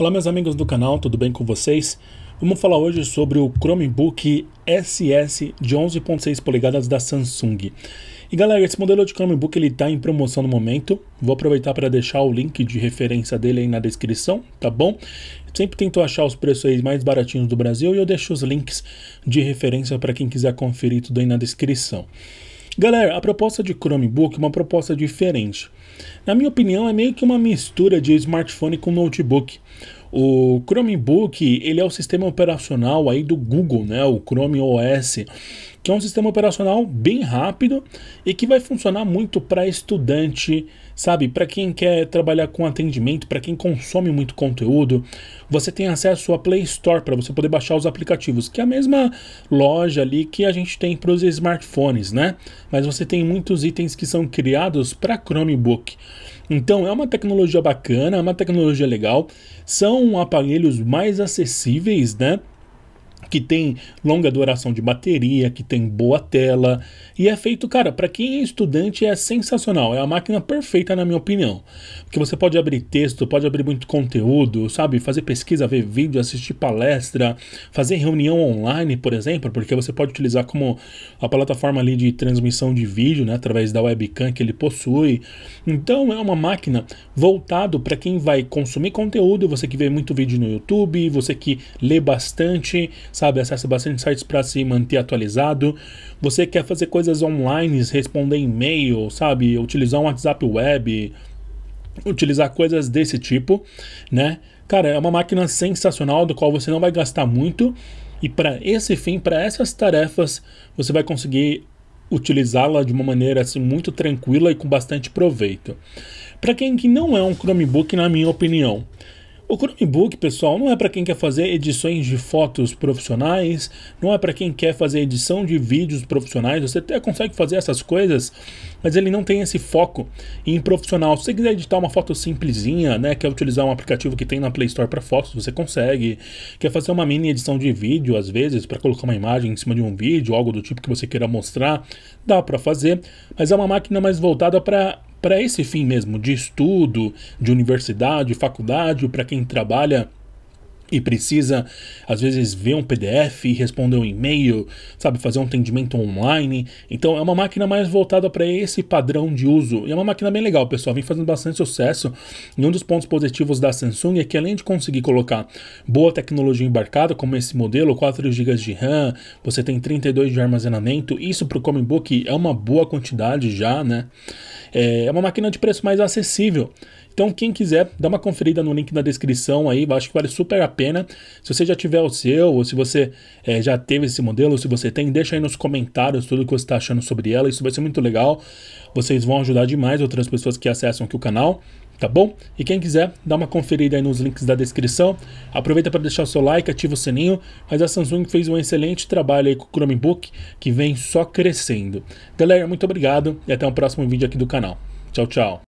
Olá meus amigos do canal, tudo bem com vocês? Vamos falar hoje sobre o Chromebook SS de 11.6 polegadas da Samsung. E galera, esse modelo de Chromebook ele está em promoção no momento. Vou aproveitar para deixar o link de referência dele aí na descrição, tá bom? Sempre tento achar os preços aí mais baratinhos do Brasil e eu deixo os links de referência para quem quiser conferir tudo aí na descrição. Galera, a proposta de Chromebook é uma proposta diferente. Na minha opinião, é meio que uma mistura de smartphone com notebook. O Chromebook ele é o sistema operacional aí do Google, né? O Chrome OS que é um sistema operacional bem rápido e que vai funcionar muito para estudante, sabe? Para quem quer trabalhar com atendimento, para quem consome muito conteúdo. Você tem acesso à Play Store para você poder baixar os aplicativos, que é a mesma loja ali que a gente tem para os smartphones, né? Mas você tem muitos itens que são criados para Chromebook. Então é uma tecnologia bacana, é uma tecnologia legal, são aparelhos mais acessíveis, né? que tem longa duração de bateria, que tem boa tela e é feito, cara, para quem é estudante é sensacional, é a máquina perfeita na minha opinião. Porque você pode abrir texto, pode abrir muito conteúdo, sabe, fazer pesquisa, ver vídeo, assistir palestra, fazer reunião online, por exemplo, porque você pode utilizar como a plataforma ali de transmissão de vídeo, né, através da webcam que ele possui. Então é uma máquina voltado para quem vai consumir conteúdo, você que vê muito vídeo no YouTube, você que lê bastante, sabe? Acessa bastante sites para se manter atualizado. Você quer fazer coisas online, responder e-mail, sabe? Utilizar um WhatsApp web, utilizar coisas desse tipo, né? Cara, é uma máquina sensacional do qual você não vai gastar muito e para esse fim, para essas tarefas, você vai conseguir utilizá-la de uma maneira assim muito tranquila e com bastante proveito. Para quem que não é um Chromebook, na minha opinião, o Chromebook, pessoal, não é para quem quer fazer edições de fotos profissionais, não é para quem quer fazer edição de vídeos profissionais. Você até consegue fazer essas coisas, mas ele não tem esse foco em profissional. Se você quiser editar uma foto simplesinha, né, quer utilizar um aplicativo que tem na Play Store para fotos, você consegue. Quer fazer uma mini edição de vídeo, às vezes, para colocar uma imagem em cima de um vídeo, algo do tipo que você queira mostrar, dá para fazer. Mas é uma máquina mais voltada para para esse fim mesmo de estudo, de universidade, faculdade, para quem trabalha e precisa, às vezes, ver um PDF, responder um e-mail, sabe, fazer um atendimento online. Então, é uma máquina mais voltada para esse padrão de uso. E é uma máquina bem legal, pessoal, vem fazendo bastante sucesso. E um dos pontos positivos da Samsung é que, além de conseguir colocar boa tecnologia embarcada, como esse modelo, 4 GB de RAM, você tem 32 de armazenamento, isso para o Chromebook é uma boa quantidade já, né? É, é uma máquina de preço mais acessível. Então, quem quiser, dá uma conferida no link na descrição aí, acho que vale super a pena. Se você já tiver o seu, ou se você é, já teve esse modelo, ou se você tem, deixa aí nos comentários tudo que você está achando sobre ela, isso vai ser muito legal. Vocês vão ajudar demais outras pessoas que acessam aqui o canal tá bom? E quem quiser, dá uma conferida aí nos links da descrição. Aproveita para deixar o seu like, ativa o sininho, mas a Samsung fez um excelente trabalho aí com o Chromebook, que vem só crescendo. Galera, muito obrigado e até o próximo vídeo aqui do canal. Tchau, tchau.